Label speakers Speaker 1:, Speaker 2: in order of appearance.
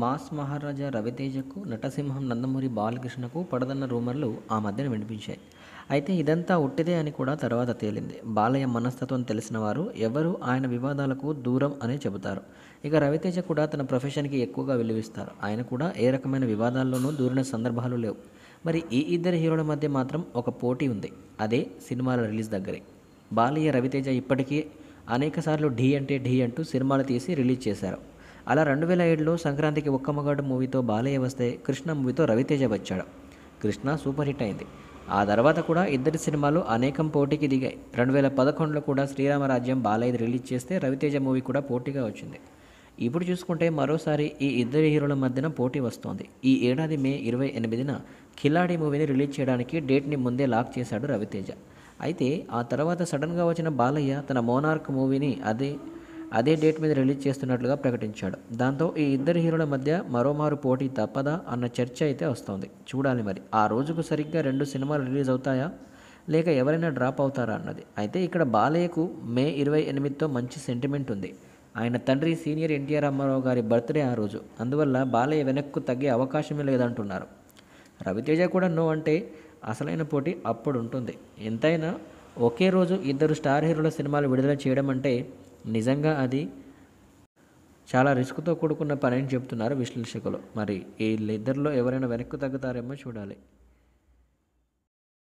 Speaker 1: mass మహారాజా రవితేజకు నటసింహం నందమూరి బాలకృష్ణకు పడదన్న రూమర్లు ఆ మధ్యన వినిపించాయి అయితే ఇదంతా ఉట్టిదే అని కూడా తర్వాత తేలింది బాలయ్య మనస్తత్వం తెలిసిన వారు ఎవరు ఆయన వివాదాలకు దూరం అనే చెబుతారు ఇక రవితేజ కూడా తన ప్రొఫెషన్కి ఎక్కువగా విలువిస్తారు ఆయన కూడా ఏ రకమైన వివాదాల్లోనూ దూరిన సందర్భాలు లేవు మరి ఈ ఇద్దరు హీరోల మధ్య మాత్రం ఒక పోటీ ఉంది అదే సినిమాల రిలీజ్ దగ్గరే బాలయ్య రవితేజ ఇప్పటికీ అనేకసార్లు ఢీ అంటే ఢీ అంటూ సినిమాలు తీసి రిలీజ్ చేశారు అలా రెండు వేల ఏడులో సంక్రాంతికి ఒక్కమగాడు మూవీతో బాలయ్య వస్తే కృష్ణ మూవీతో రవితేజ వచ్చాడు కృష్ణ సూపర్ హిట్ అయింది ఆ తర్వాత కూడా ఇద్దరి సినిమాలు అనేకం పోటీకి దిగాయి రెండు వేల పదకొండులో కూడా శ్రీరామరాజ్యం బాలయ్య రిలీజ్ చేస్తే రవితేజ మూవీ కూడా పోటీగా వచ్చింది ఇప్పుడు చూసుకుంటే మరోసారి ఈ ఇద్దరు హీరోల మధ్యన పోటీ వస్తోంది ఈ ఏడాది మే ఇరవై ఎనిమిదిన ఖిలాడి మూవీని రిలీజ్ చేయడానికి డేట్ని ముందే లాక్ చేశాడు రవితేజ అయితే ఆ తర్వాత సడన్గా వచ్చిన బాలయ్య తన మోనార్క్ మూవీని అదే అదే డేట్ మీద రిలీజ్ చేస్తున్నట్లుగా ప్రకటించాడు దాంతో ఈ ఇద్దరు హీరోల మధ్య మరోమారు పోటీ తప్పదా అన్న చర్చ అయితే వస్తోంది చూడాలి మరి ఆ రోజుకు సరిగ్గా రెండు సినిమాలు రిలీజ్ అవుతాయా లేక ఎవరైనా డ్రాప్ అవుతారా అన్నది అయితే ఇక్కడ బాలయ్యకు మే ఇరవై ఎనిమిదితో మంచి సెంటిమెంట్ ఉంది ఆయన తండ్రి సీనియర్ ఎన్టీఆర్ రామారావు గారి బర్త్డే ఆ రోజు అందువల్ల బాలయ్య వెనక్కు తగ్గే అవకాశమే లేదంటున్నారు రవితేజ కూడా నో అంటే అసలైన పోటీ అప్పుడు ఉంటుంది ఎంతైనా ఒకే రోజు ఇద్దరు స్టార్ హీరోల సినిమాలు విడుదల చేయడం అంటే నిజంగా అది చాలా రిస్క్తో కూడుకున్న పని అని చెప్తున్నారు విశ్లేషకులు మరి వీళ్ళిద్దరిలో ఎవరైనా వెనక్కు తగ్గుతారేమో చూడాలి